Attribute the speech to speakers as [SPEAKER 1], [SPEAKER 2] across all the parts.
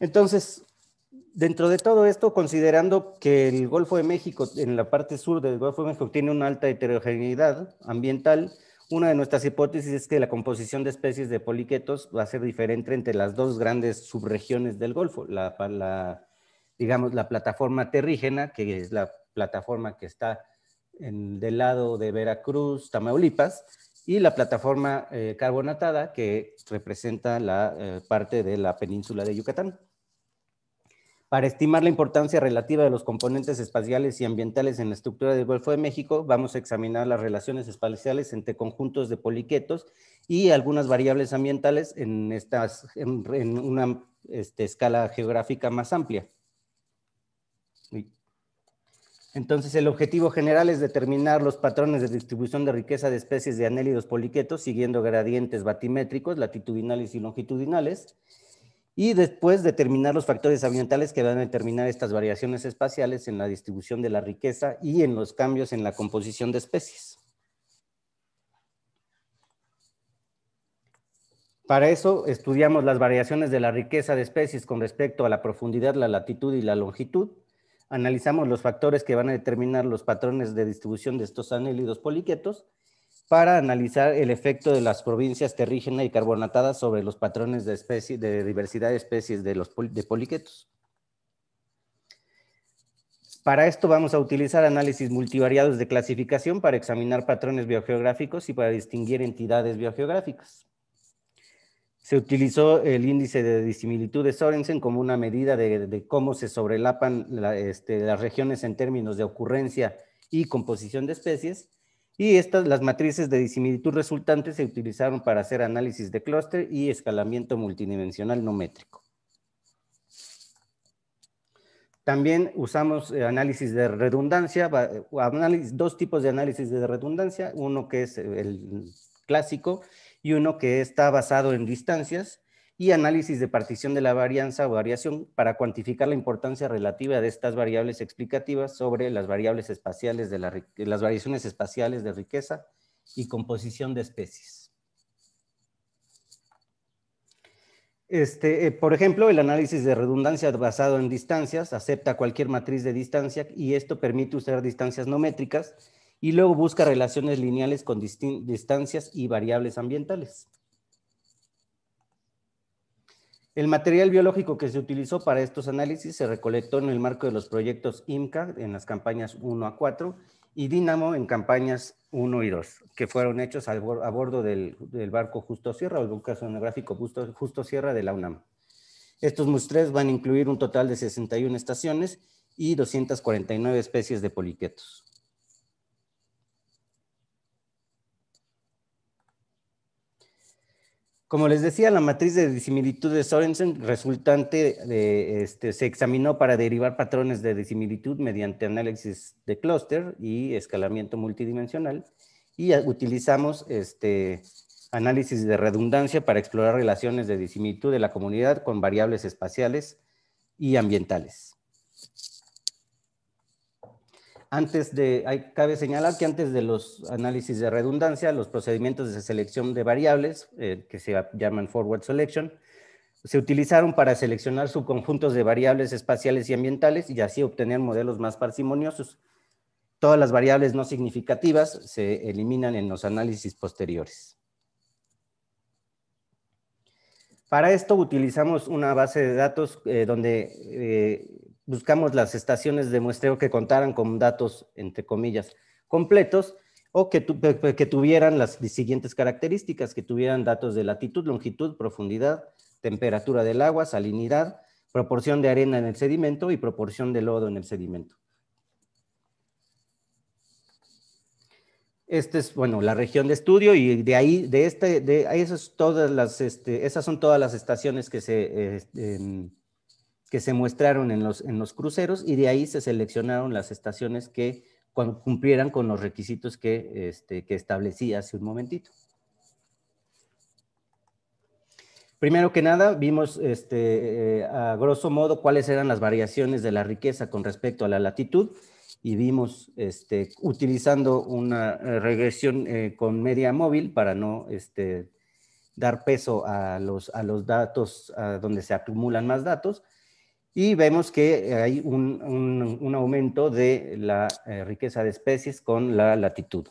[SPEAKER 1] Entonces,
[SPEAKER 2] dentro de todo esto, considerando que el Golfo de México, en la parte sur del Golfo de México, tiene una alta heterogeneidad ambiental, una de nuestras hipótesis es que la composición de especies de poliquetos va a ser diferente entre las dos grandes subregiones del Golfo, la, digamos, la plataforma terrígena, que es la plataforma que está del lado de Veracruz, Tamaulipas, y la plataforma eh, carbonatada, que representa la eh, parte de la península de Yucatán. Para estimar la importancia relativa de los componentes espaciales y ambientales en la estructura del Golfo de México, vamos a examinar las relaciones espaciales entre conjuntos de poliquetos y algunas variables ambientales en, estas, en, una este, escala geográfica más amplia. Entonces, el objetivo general es determinar los patrones de distribución de riqueza de especies de anélidos poliquetos siguiendo gradientes batimétricos, latitudinales y longitudinales y después determinar los factores ambientales que van a determinar estas variaciones espaciales en la distribución de la riqueza y en los cambios en la composición de especies. Para eso estudiamos las variaciones de la riqueza de especies con respecto a la profundidad, la latitud y la longitud. Analizamos los factores que van a determinar los patrones de distribución de estos anélidos poliquetos para analizar el efecto de las provincias terrígena y carbonatadas sobre los patrones de, especie, de diversidad de especies de, los, poliquetos. Para esto vamos a utilizar análisis multivariados de clasificación para examinar patrones biogeográficos y para distinguir entidades biogeográficas. Se utilizó el índice de disimilitud de Sorensen como una medida de, cómo se sobrelapan este, las regiones en términos de ocurrencia y composición de especies, y estas, las matrices de disimilitud resultantes se utilizaron para hacer análisis de clúster y escalamiento multidimensional no métrico. También usamos eh, análisis de redundancia, eh, dos tipos de análisis de redundancia, uno que es eh, el clásico y uno que está basado en distancias, y análisis de partición de la varianza o variación para cuantificar la importancia relativa de estas variables explicativas sobre las variables espaciales de las variaciones espaciales de riqueza y composición de especies. Este, eh, por ejemplo, el análisis de redundancia basado en distancias acepta cualquier matriz de distancia y esto permite usar distancias no métricas y luego busca relaciones lineales con distancias y variables ambientales. El material biológico que se utilizó para estos análisis se recolectó en el marco de los proyectos IMCA en las campañas 1 a 4 y DINAMO en campañas 1 y 2, que fueron hechos a bordo del, barco Justo Sierra o el buque sonográfico Justo, Sierra de la UNAM. Estos muestreos van a incluir un total de 61 estaciones y 249 especies de poliquetos. Como les decía, la matriz de disimilitud de Sorensen resultante este, se examinó para derivar patrones de disimilitud mediante análisis de clúster y escalamiento multidimensional y utilizamos este, análisis de redundancia para explorar relaciones de disimilitud de la comunidad con variables espaciales y ambientales. Antes de, cabe señalar que antes de los análisis de redundancia, los procedimientos de selección de variables, eh, que se llaman forward selection, se utilizaron para seleccionar subconjuntos de variables espaciales y ambientales y así obtener modelos más parsimoniosos. Todas las variables no significativas se eliminan en los análisis posteriores. Para esto utilizamos una base de datos eh, donde eh, buscamos las estaciones de muestreo que contaran con datos, entre comillas, completos o que, que tuvieran las siguientes características, que tuvieran datos de latitud, longitud, profundidad, temperatura del agua, salinidad, proporción de arena en el sedimento y proporción de lodo en el sedimento. Esta es, bueno, la región de estudio y de ahí, de este, de ahí esas, todas las, este, esas son todas las estaciones que se eh, em, que se mostraron en los, en los cruceros y de ahí se seleccionaron las estaciones que cumplieran con los requisitos que, este, establecí hace un momentito. Primero que nada, vimos este, eh, a grosso modo cuáles eran las variaciones de la riqueza con respecto a la latitud y vimos este, utilizando una eh, regresión eh, con media móvil para no este, dar peso a los, a los datos, donde se acumulan más datos, y vemos que hay un, aumento de la eh, riqueza de especies con la latitud.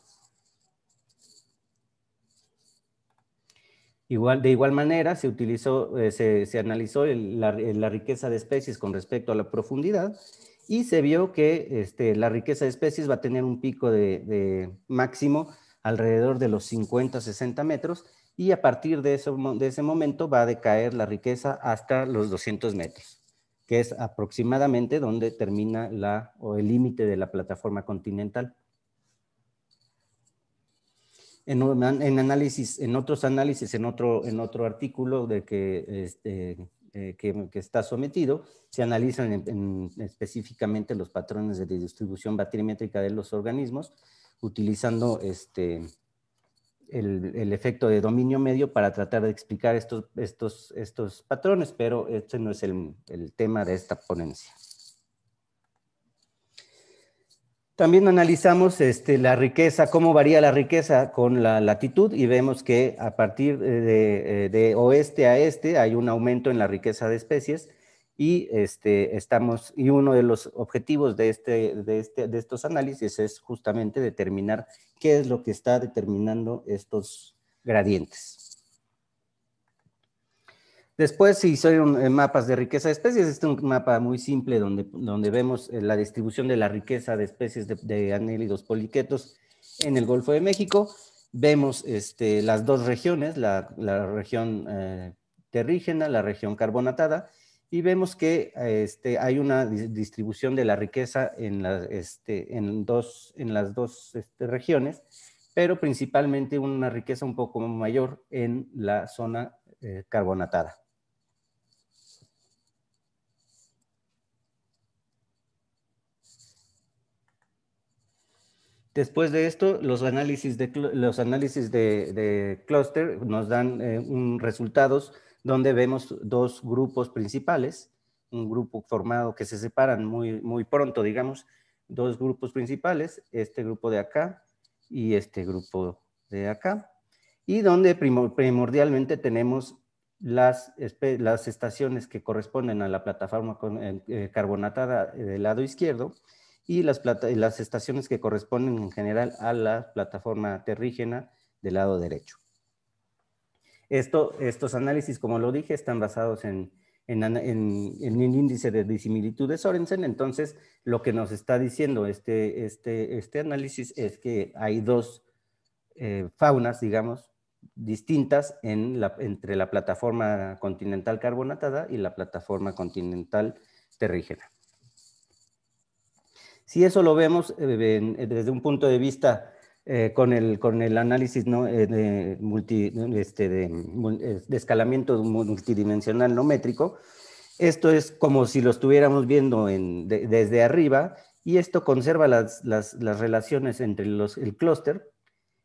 [SPEAKER 2] Igual, de igual manera, se, utilizó, eh, se, analizó la, riqueza de especies con respecto a la profundidad y se vio que este, la riqueza de especies va a tener un pico de, máximo alrededor de los 50-60 metros y a partir de, de ese momento va a decaer la riqueza hasta los 200 metros que es aproximadamente donde termina la, o el límite de la plataforma continental. En, análisis, en otros análisis, en otro, en otro artículo de que, este, eh, está sometido, se analizan en, específicamente los patrones de distribución batimétrica de los organismos, utilizando este, el, efecto de dominio medio para tratar de explicar estos, patrones, pero este no es el, tema de esta ponencia. También analizamos este, la riqueza, cómo varía la riqueza con la latitud y vemos que a partir eh, eh, de, oeste a este hay un aumento en la riqueza de especies y este, estamos, y uno de los objetivos de, este, este estos análisis es justamente determinar qué es lo que está determinando estos gradientes. Después si son eh, mapas de riqueza de especies. Este es un mapa muy simple donde, vemos eh, la distribución de la riqueza de especies de, anélidos poliquetos en el Golfo de México. Vemos este, las dos regiones, la, la región eh, terrígena, la región carbonatada, y vemos que este, hay una distribución de la riqueza en, este, en, dos, en las dos este, regiones, pero principalmente una riqueza un poco mayor en la zona eh, carbonatada. Después de esto, los análisis de, los análisis de, clúster nos dan eh, un, resultados donde vemos dos grupos principales, un grupo formado que se separan muy, muy pronto, digamos, dos grupos principales, este grupo de acá y este grupo de acá, y donde primordialmente tenemos las, las estaciones que corresponden a la plataforma eh, carbonatada eh, del lado izquierdo y las, las estaciones que corresponden en general a la plataforma terrígena del lado derecho. Esto, estos análisis, como lo dije, están basados en, un índice de el índice de Sorensen. Entonces, lo que nos está diciendo este, este, este análisis es que hay dos eh, faunas, digamos, distintas entre la plataforma continental carbonatada y la plataforma continental terrígena. Si eso lo vemos eh, desde un punto de vista eh, con, el, con el análisis eh, de, este, de, eh, escalamiento multidimensional no métrico. Esto es como si lo estuviéramos viendo en, desde arriba y esto conserva las, las, las relaciones entre los, el clúster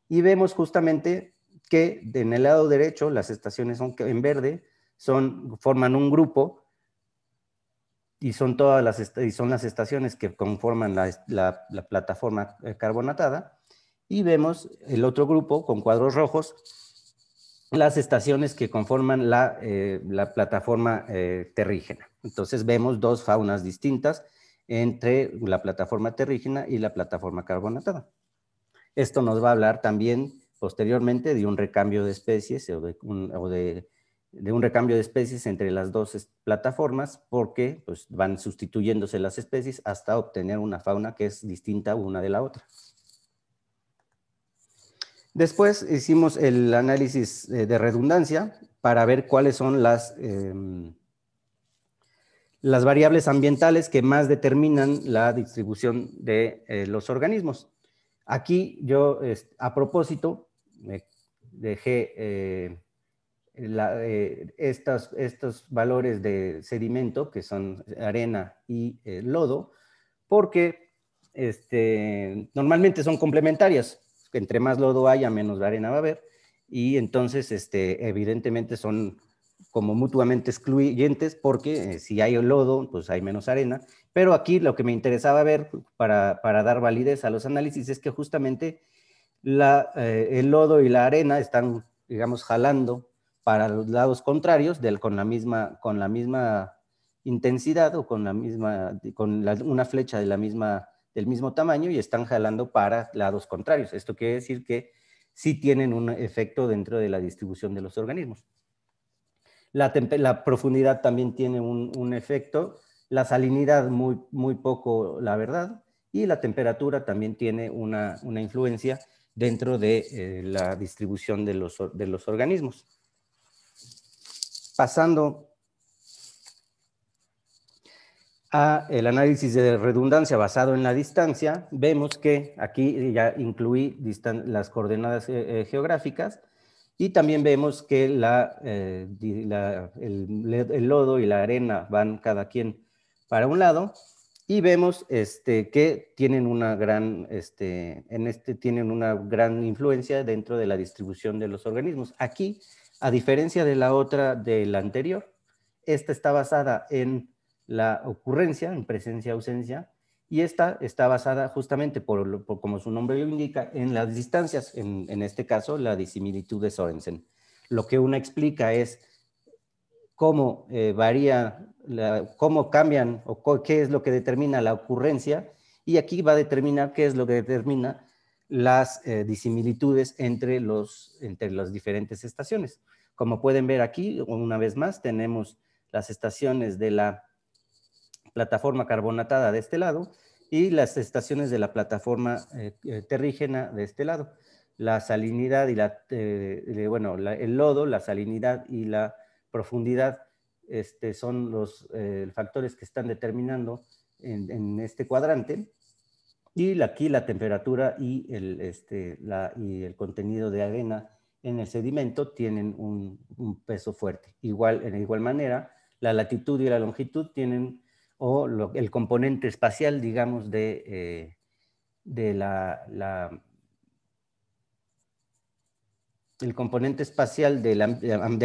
[SPEAKER 2] y vemos justamente que en el lado derecho las estaciones en verde son, forman un grupo y son todas las, y son las estaciones que conforman la, la plataforma carbonatada y vemos el otro grupo con cuadros rojos, las estaciones que conforman la, eh, plataforma eh, terrígena. Entonces vemos dos faunas distintas entre la plataforma terrígena y la plataforma carbonatada. Esto nos va a hablar también posteriormente de un recambio de especies o de un, recambio de especies entre las dos plataformas porque pues, van sustituyéndose las especies hasta obtener una fauna que es distinta una de la otra. Después hicimos el análisis eh, de redundancia para ver cuáles son las, em, las variables ambientales que más determinan la distribución de eh, los organismos. Aquí yo, a propósito, dejé eh, estos, valores de sedimento, que son arena y lodo, porque este, normalmente son complementarias entre más lodo haya, menos arena va a haber. Y entonces, este, evidentemente son como mutuamente excluyentes porque eh, si hay lodo, pues hay menos arena. Pero aquí lo que me interesaba ver para, dar validez a los análisis es que justamente eh, el lodo y la arena están, digamos, jalando para los lados contrarios del, con, la misma, con la misma intensidad o con, la misma, con una flecha de la misma del mismo tamaño y están jalando para lados contrarios. Esto quiere decir que sí tienen un efecto dentro de la distribución de los organismos. La, profundidad también tiene un, efecto, la salinidad muy, muy poco, la verdad, y la temperatura también tiene una, influencia dentro de eh, la distribución de los, de los organismos. Pasando el análisis de redundancia basado en la distancia, vemos que aquí ya incluí las coordenadas eh, eh, geográficas y también vemos que la, eh, el, lodo y la arena van cada quien para un lado y vemos este, que tienen una gran, este, en este tienen una gran influencia dentro de la distribución de los organismos. Aquí, a diferencia de la otra, de la anterior, esta está basada en la ocurrencia en presencia-ausencia y esta está basada justamente, por, como su nombre lo indica, en las distancias, en, este caso la disimilitud de Sorensen. Lo que uno explica es cómo eh, varía, cómo cambian o qué es lo que determina la ocurrencia y aquí va a determinar qué es lo que determina las eh, disimilitudes entre, los, entre las diferentes estaciones. Como pueden ver aquí, una vez más, tenemos las estaciones de la plataforma carbonatada de este lado y las estaciones de la plataforma eh, eh, terrígena de este lado. La salinidad y la, eh, bueno, el lodo, la salinidad y la profundidad este, son los factores que están determinando en, este cuadrante. Y aquí la temperatura y el, este, y el contenido de arena en el sedimento tienen un, un peso fuerte. Igual, en igual manera, la latitud y la longitud tienen o el componente espacial, digamos, de, eh, la, el componente espacial del,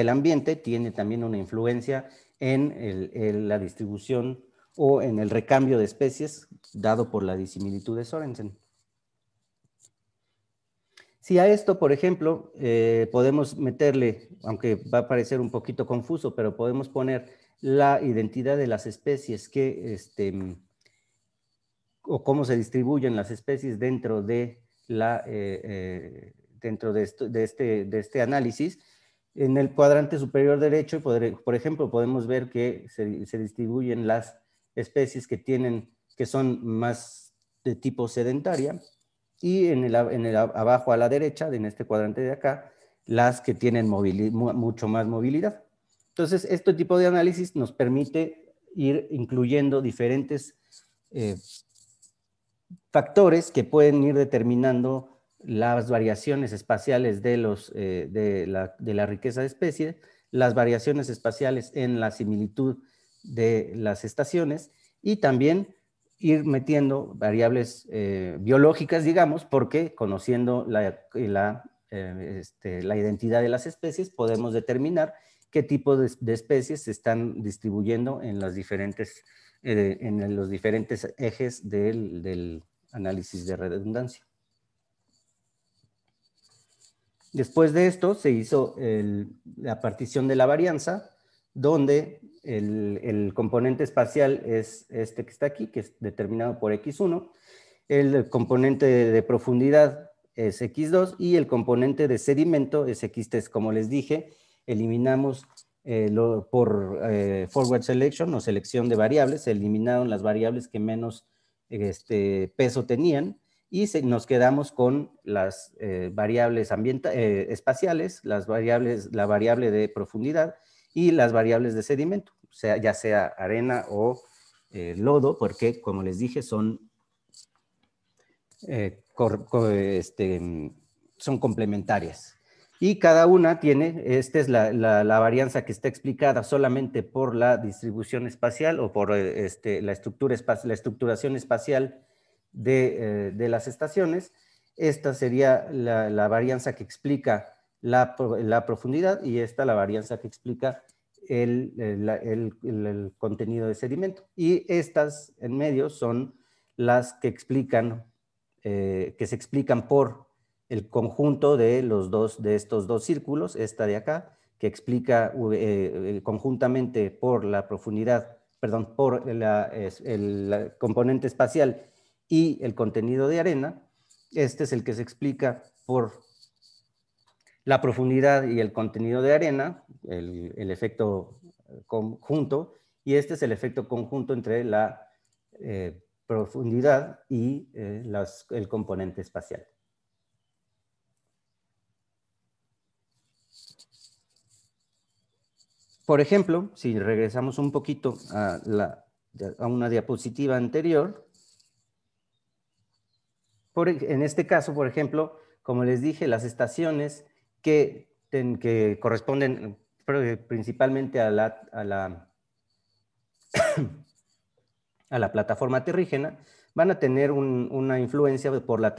[SPEAKER 2] ambiente tiene también una influencia en, la distribución o en el recambio de especies dado por la disimilitud de Sorensen. Si a esto, por ejemplo, eh, podemos meterle, aunque va a parecer un poquito confuso, pero podemos poner la identidad de las especies que, este, mm, o cómo se distribuyen las especies dentro de, la, eh, eh, dentro de, de, este, de este análisis. En el cuadrante superior derecho, por ejemplo, podemos ver que se, distribuyen las especies que tienen, que son más de tipo sedentaria, y en el, en el, abajo a la derecha, en este cuadrante de acá, las que tienen mucho más movilidad. Entonces, este tipo de análisis nos permite ir incluyendo diferentes eh, factores que pueden ir determinando las variaciones espaciales de, eh, la, riqueza de especies, las variaciones espaciales en la similitud de las estaciones y también ir metiendo variables eh, biológicas, digamos, porque conociendo este, la identidad de las especies podemos determinar qué tipo de, especies se están distribuyendo en, eh, en los diferentes ejes del, análisis de redundancia. Después de esto se hizo la partición de la varianza, donde el, componente espacial es este que está aquí, que es determinado por x1, el componente de profundidad es x2 y el componente de sedimento es x3, como les dije, eliminamos eh, por eh, forward selection o selección de variables, se eliminaron las variables que menos este, peso tenían y nos quedamos con las eh, variables espaciales, las variables, la variable de profundidad y las variables de sedimento, ya sea arena o lodo, porque como les dije son, este, son complementarias. Y cada una tiene, esta es la, varianza que está explicada solamente por la distribución espacial o por eh, este, la, estructura, la estructuración espacial eh, de, las estaciones. Esta sería la, varianza que explica la, profundidad y esta la varianza que explica eh, el, contenido de sedimento. Y estas en medio son las que explican, que se explican por el conjunto de, los dos, de estos dos círculos, esta de acá, que explica eh, eh, conjuntamente por la profundidad, perdón, por el, componente espacial y el contenido de arena, este es el que se explica por la profundidad y el contenido de arena, el, efecto conjunto, y este es el efecto conjunto entre la eh, profundidad y el componente espacial. Por ejemplo, si regresamos un poquito a, una diapositiva anterior, en este caso, por ejemplo, como les dije, las estaciones que, que corresponden eh, principalmente a la, plataforma terrígena, van a tener una influencia por la,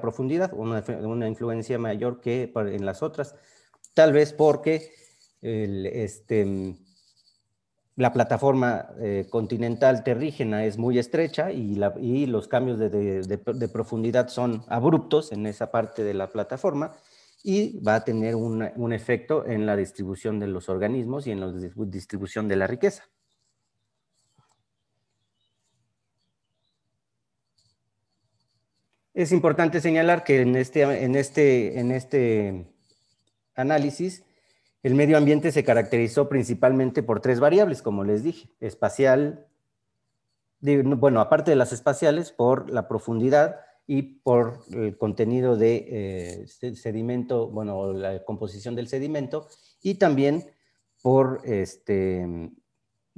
[SPEAKER 2] profundidad, una influencia mayor que en las otras, tal vez porque este, mm, la plataforma eh, continental terrígena es muy estrecha y, los cambios de, profundidad son abruptos en esa parte de la plataforma y va a tener un, efecto en la distribución de los organismos y en la distribución de la riqueza. Es importante señalar que en este, este, este análisis el medio ambiente se caracterizó principalmente por tres variables, como les dije, espacial, bueno, aparte de las espaciales, por la profundidad y por el contenido de eh, sedimento, bueno, la composición del sedimento, y también por este,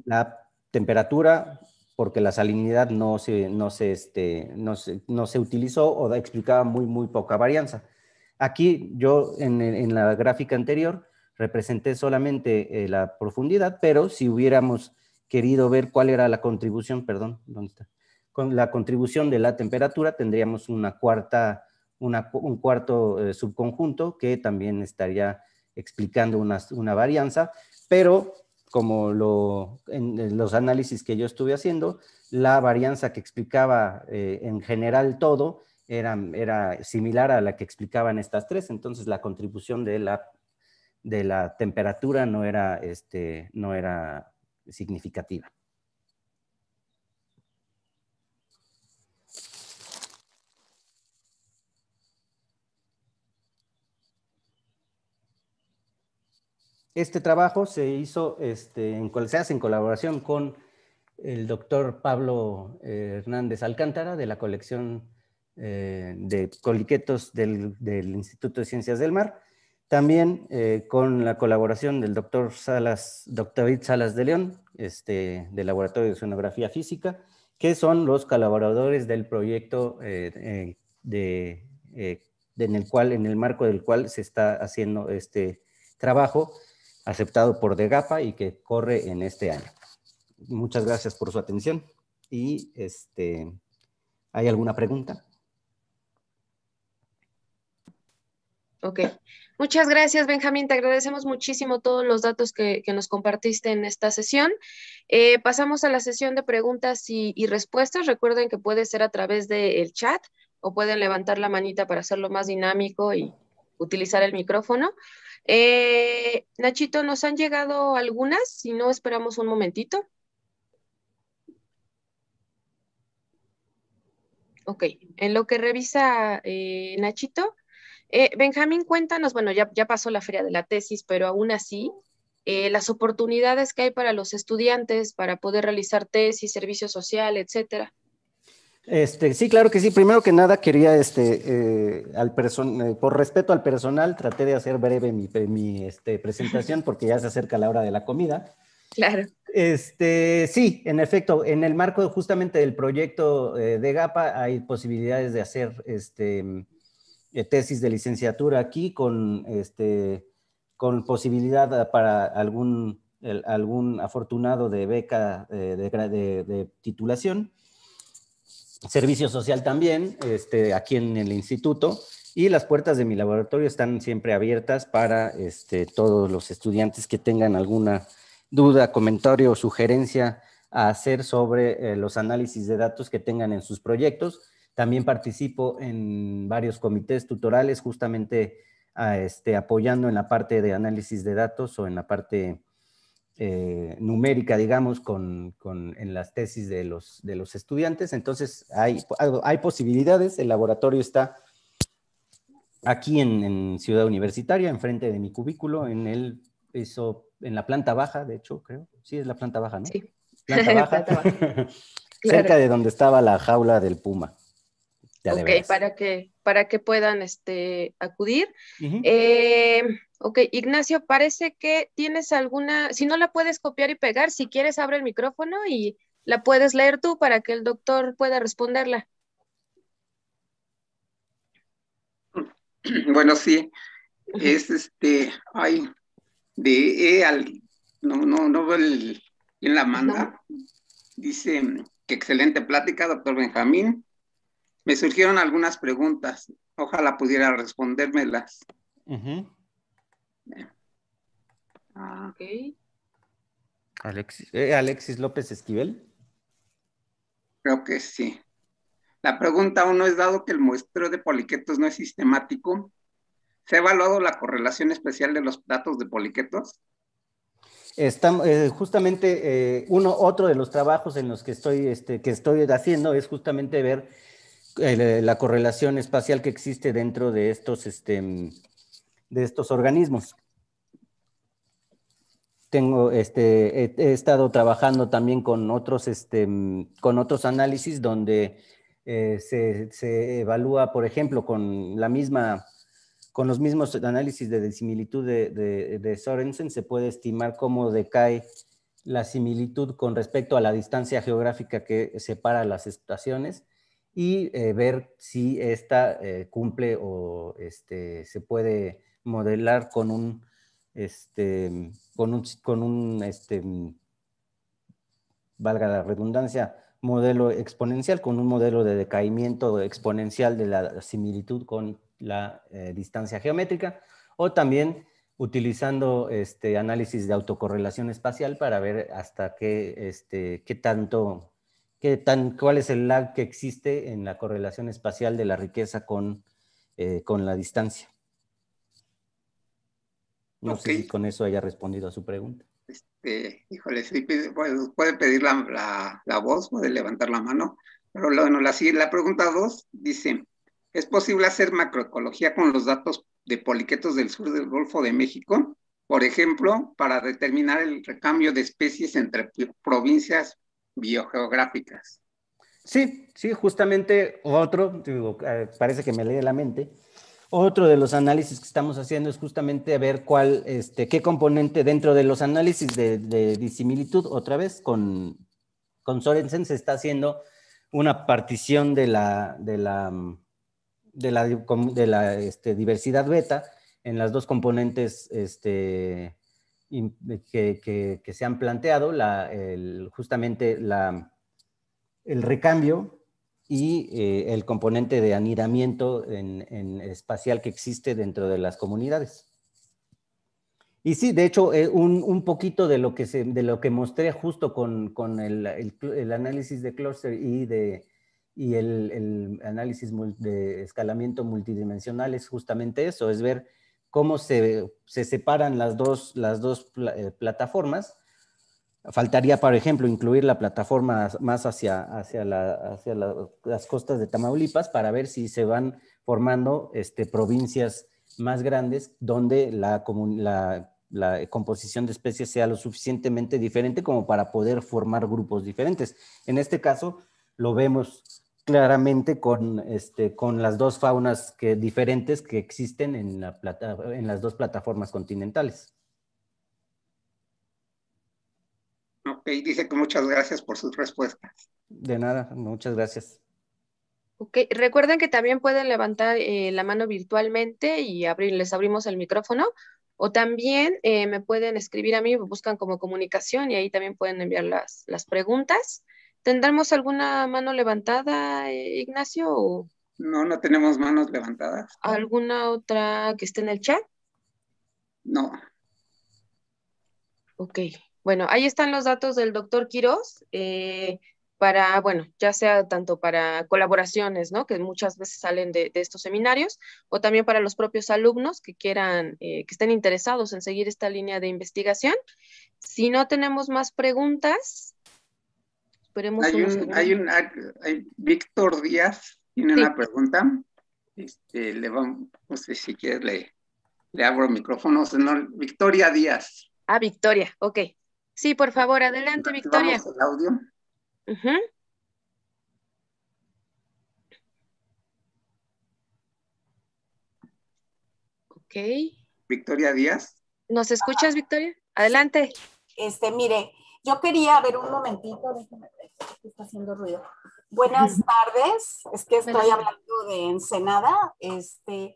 [SPEAKER 2] la temperatura, porque la salinidad este, no se, utilizó o explicaba muy, muy poca varianza. Aquí yo en la gráfica anterior representé solamente eh, la profundidad, pero si hubiéramos querido ver cuál era la contribución, perdón, ¿dónde está? Con la contribución de la temperatura tendríamos una cuarta, un cuarto eh, subconjunto que también estaría explicando una, varianza, pero como en los análisis que yo estuve haciendo, la varianza que explicaba eh, en general todo era, era, similar a la que explicaban estas tres, entonces la contribución de la de la temperatura no era, este, no era significativa. Este trabajo se hizo, este, en, en colaboración con el doctor Pablo eh, Hernández Alcántara de la colección eh, de coliquetos del, Instituto de Ciencias del Mar también eh, con la colaboración del doctor Salas, doctor David Salas de León, este, del Laboratorio de Oceanografía Física, que son los colaboradores del proyecto eh, eh, en el cual, en el marco del cual se está haciendo este trabajo aceptado por DEGAPA y que corre en este año. Muchas gracias por su atención y este, ¿hay alguna pregunta?
[SPEAKER 1] Ok. Muchas gracias, Benjamín. Te agradecemos muchísimo todos los datos que, nos compartiste en esta sesión. Eh, pasamos a la sesión de preguntas y, respuestas. Recuerden que puede ser a través del chat o pueden levantar la manita para hacerlo más dinámico y utilizar el micrófono. Eh, Nachito, nos han llegado algunas, si no esperamos un momentito. Ok, en lo que revisa eh, Nachito, eh, Benjamín, cuéntanos, bueno, ya, ya pasó la feria de la tesis, pero aún así, eh, las oportunidades que hay para los estudiantes para poder realizar tesis, servicio social, etcétera.
[SPEAKER 2] Este, sí, claro que sí. Primero que nada, quería, este, eh, por respeto al personal, traté de hacer breve mi, este, presentación porque ya se acerca la hora de la comida. Claro. Este, sí, en efecto, en el marco justamente del proyecto de GAPA hay posibilidades de hacer este, eh, tesis de licenciatura aquí con, este, con posibilidad para algún, algún afortunado de beca eh, de, titulación. Servicio social también, este, aquí en el instituto. Y las puertas de mi laboratorio están siempre abiertas para este, todos los estudiantes que tengan alguna duda, comentario o sugerencia a hacer sobre eh, los análisis de datos que tengan en sus proyectos también participo en varios comités tutorales, justamente ah, este, apoyando en la parte de análisis de datos o en la parte eh, numérica, digamos, con, en las tesis de los, estudiantes. Entonces, hay, hay posibilidades. El laboratorio está aquí en, Ciudad Universitaria, enfrente de mi cubículo, en el eso, en la planta baja, de hecho, creo. Sí, es la planta baja, ¿no? Sí. Planta baja. Cerca de donde estaba la jaula del puma ok,
[SPEAKER 1] para que, para que puedan este, acudir. Eh, ok, Ignacio, parece que tienes alguna, si no la puedes copiar y pegar, si quieres abre el micrófono y la puedes leer tú para que el doctor pueda responderla.
[SPEAKER 3] Bueno, sí, es este, ay, de E al, no, no, no el, ¿quién la manda? Dice que excelente plática, doctor Benjamín. Me surgieron algunas preguntas. Ojalá pudiera respondérmelas. Ah. ok.
[SPEAKER 2] Eh, Alexis, López Esquivel.
[SPEAKER 3] Creo que sí. La pregunta uno es dado que el muestreo de poliquetos no es sistemático. ¿Se ha evaluado la correlación especial de los datos de poliquetos?
[SPEAKER 2] Estamos, eh, justamente eh, uno, otro de los trabajos en los que estoy, este, que estoy haciendo es justamente ver eh, la correlación espacial que existe dentro de estos, este, de estos organismos. Este, he, estado trabajando también con otros, este, con otros análisis donde eh, se, evalúa, por ejemplo, con con los mismos análisis de similitud de Sorensen, se puede estimar cómo decae la similitud con respecto a la distancia geográfica que separa las estaciones y eh, ver si esta eh, cumple o este, se puede modelar este, con un, con un, este, valga la redundancia, modelo exponencial, con un modelo de decaimiento exponencial de la similitud con la eh, distancia geométrica, o también utilizando este análisis de autocorrelación espacial para ver hasta qué, este, qué tanto tan, cuál es el lag que existe en la correlación espacial de la riqueza con, eh, con la distancia. No sé si con eso haya respondido a su pregunta.
[SPEAKER 3] Este, híjole, sí, puede pedir la, voz, puede levantar la mano. Pero bueno, la, la pregunta dos dice, ¿es posible hacer macroecología con los datos de poliquetos del sur del Golfo de México? Por ejemplo, para determinar el recambio de especies entre provincias biogeográficas.
[SPEAKER 2] Sí, sí, justamente otro, digo, eh, parece que me lee la mente. Otro de los análisis que estamos haciendo es justamente ver cuál, este, qué componente dentro de los análisis de, disimilitud, otra vez con, con Sorensen se está haciendo una partición de la, de la, de la, de la este, diversidad beta en las dos componentes este, que, se han planteado, la, justamente la, el recambio y eh, el componente de anidamiento en, espacial que existe dentro de las comunidades. Y sí, de hecho, eh, un, poquito de lo que, de lo que mostré justo con, el, análisis de cluster y, de, y el, el análisis de escalamiento multidimensional es justamente eso, es ver cómo se, separan las dos, las dos eh, plataformas. Faltaría, por ejemplo, incluir la plataforma más hacia, hacia, las costas de Tamaulipas para ver si se van formando este, provincias más grandes donde la, la, composición de especies sea lo suficientemente diferente como para poder formar grupos diferentes. En este caso, lo vemos claramente este, con, las dos faunas diferentes que existen en, la en las dos plataformas continentales.
[SPEAKER 3] Ok, dice que muchas gracias por sus respuestas.
[SPEAKER 2] De nada, muchas gracias.
[SPEAKER 1] Ok, recuerden que también pueden levantar eh, la mano virtualmente y abrir, les abrimos el micrófono. O también eh, me pueden escribir a mí, buscan como comunicación y ahí también pueden enviar las preguntas. ¿Tendremos alguna mano levantada, eh, Ignacio?
[SPEAKER 3] no, no tenemos manos levantadas.
[SPEAKER 1] ¿Alguna otra que esté en el chat? No. Ok, bueno, ahí están los datos del doctor Quiroz. Eh, para, bueno, ya sea tanto para colaboraciones, ¿no? Que muchas veces salen de, estos seminarios, o también para los propios alumnos que quieran, eh, que estén interesados en seguir esta línea de investigación. Si no tenemos más preguntas, hay un, hay un,
[SPEAKER 3] hay Víctor Díaz tiene una pregunta. Este, le vamos, no sé si quieres le, abro el micrófono. Victoria Díaz.
[SPEAKER 1] Ah, Victoria, ok. Sí, por favor, adelante, Victoria. audio.
[SPEAKER 3] Ok. Victoria Díaz.
[SPEAKER 1] ¿Nos escuchas, Victoria? Adelante.
[SPEAKER 4] Este, mire,
[SPEAKER 1] yo quería ver un
[SPEAKER 4] momentito, déjame
[SPEAKER 1] ver, está haciendo ruido.
[SPEAKER 4] Buenas tardes, es que estoy hablando de Ensenada. Este,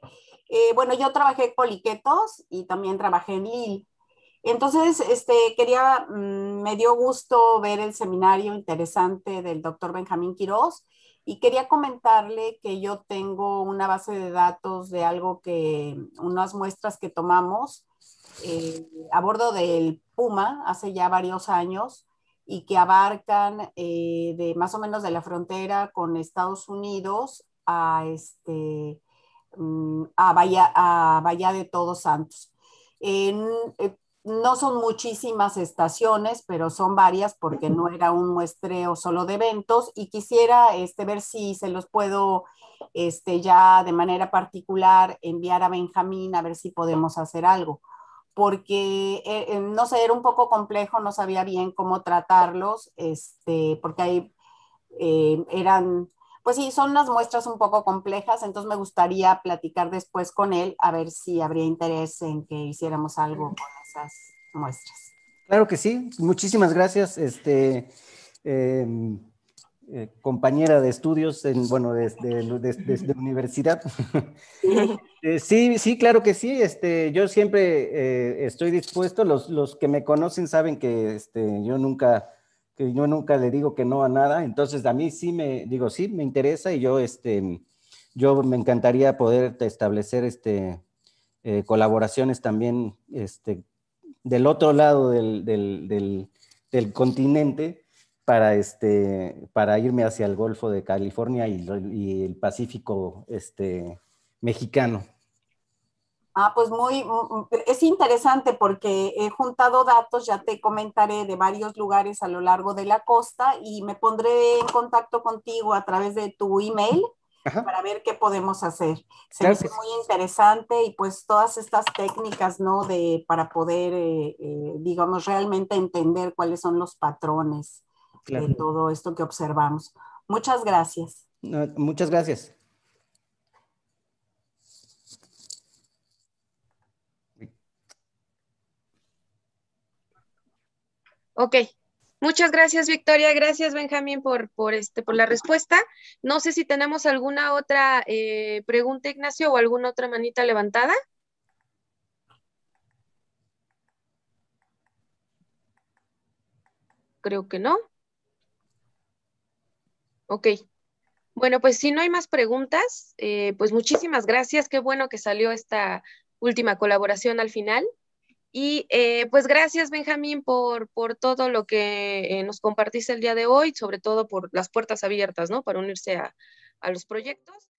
[SPEAKER 4] eh, bueno, yo trabajé en Poliquetos y también trabajé en Lille. Entonces, este, quería, mm, me dio gusto ver el seminario interesante del doctor Benjamín Quiroz y quería comentarle que yo tengo una base de datos de algo que, unas muestras que tomamos eh, a bordo del hace ya varios años y que abarcan eh, de más o menos de la frontera con Estados Unidos a, este, mm, a, Bahía, a vaya de Todos Santos. Eh, no son muchísimas estaciones, pero son varias porque no era un muestreo solo de eventos y quisiera este, ver si se los puedo este, ya de manera particular enviar a Benjamín a ver si podemos hacer algo porque eh, eh, no sé, era un poco complejo, no sabía bien cómo tratarlos, este, porque ahí eh, eran, pues sí, son unas muestras un poco complejas, entonces me gustaría platicar después con él a ver si habría interés en que hiciéramos algo con esas muestras.
[SPEAKER 2] Claro que sí, muchísimas gracias. Este, em, eh, compañera de estudios, en, bueno, desde de, universidad. Eh, sí, sí, claro que sí. Este, yo siempre eh, estoy dispuesto. Los, que me conocen saben que este, yo nunca yo nunca le digo que no a nada. Entonces a mí sí me digo sí me interesa y yo este yo me encantaría poder establecer este colaboraciones también este del otro lado del, del continente para, este, para irme hacia el Golfo de California y, el Pacífico este, mexicano.
[SPEAKER 4] Ah, pues muy, mm, mm, es interesante porque he juntado datos, ya te comentaré de varios lugares a lo largo de la costa y me pondré en contacto contigo a través de tu email para ver qué podemos hacer. Se me muy interesante y pues todas estas técnicas, ¿no? De, para poder, eh, eh, digamos, realmente entender cuáles son los patrones de todo esto que observamos. Muchas gracias. muchas
[SPEAKER 2] gracias.
[SPEAKER 1] Ok, Muchas gracias, Victoria. Gracias, Benjamín, por, este, por la respuesta. No sé si tenemos alguna otra eh, pregunta, Ignacio, o alguna otra manita levantada. Creo que no. Ok. Bueno, pues si no hay más preguntas, eh, pues muchísimas gracias. Qué bueno que salió esta última colaboración al final. Y eh, pues gracias, Benjamín, por, todo lo que eh, nos compartiste el día de hoy, sobre todo por las puertas abiertas, ¿no? Para unirse a los proyectos.